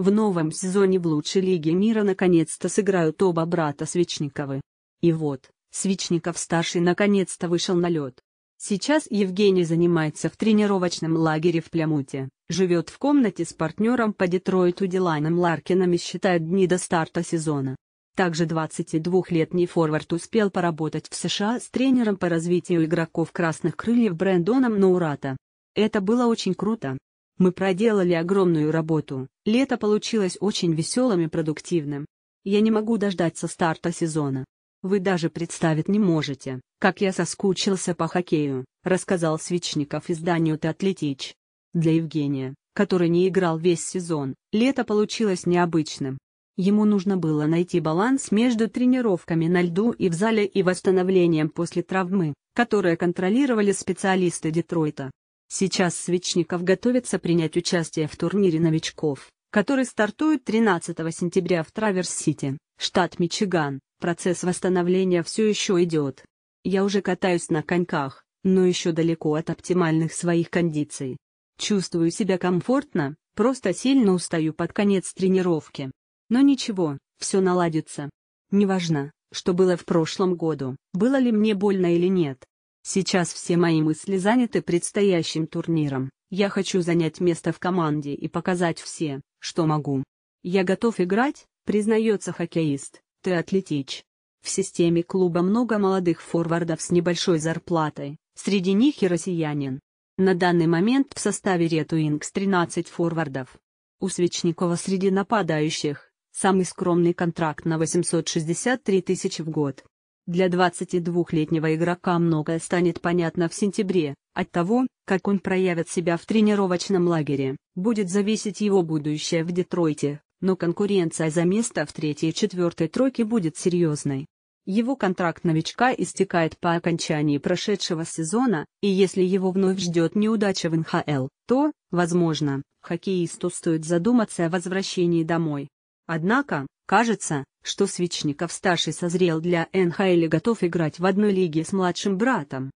В новом сезоне в лучшей лиге мира наконец-то сыграют оба брата Свечниковы. И вот, Свечников-старший наконец-то вышел на лед. Сейчас Евгений занимается в тренировочном лагере в Плямуте, живет в комнате с партнером по Детройту Диланом Ларкином и считает дни до старта сезона. Также 22-летний форвард успел поработать в США с тренером по развитию игроков «Красных крыльев» Брэндоном Ноурата. Это было очень круто, мы проделали огромную работу, лето получилось очень веселым и продуктивным. Я не могу дождаться старта сезона. Вы даже представить не можете, как я соскучился по хоккею, рассказал Свечников изданию «Татлетич». Для Евгения, который не играл весь сезон, лето получилось необычным. Ему нужно было найти баланс между тренировками на льду и в зале и восстановлением после травмы, которые контролировали специалисты Детройта. Сейчас Свечников готовится принять участие в турнире новичков, который стартует 13 сентября в Траверс-Сити, штат Мичиган. Процесс восстановления все еще идет. Я уже катаюсь на коньках, но еще далеко от оптимальных своих кондиций. Чувствую себя комфортно, просто сильно устаю под конец тренировки. Но ничего, все наладится. Неважно, что было в прошлом году, было ли мне больно или нет, Сейчас все мои мысли заняты предстоящим турниром. Я хочу занять место в команде и показать все, что могу. Я готов играть, признается хоккеист, ты атлетич. В системе клуба много молодых форвардов с небольшой зарплатой, среди них и россиянин. На данный момент в составе Ретуингс 13 форвардов. У Свечникова среди нападающих, самый скромный контракт на 863 тысячи в год. Для 22-летнего игрока многое станет понятно в сентябре, от того, как он проявит себя в тренировочном лагере, будет зависеть его будущее в Детройте, но конкуренция за место в третьей четвертой тройке будет серьезной. Его контракт новичка истекает по окончании прошедшего сезона, и если его вновь ждет неудача в НХЛ, то, возможно, хоккеисту стоит задуматься о возвращении домой. Однако, Кажется, что Свечников-старший созрел для НХЛ и готов играть в одной лиге с младшим братом.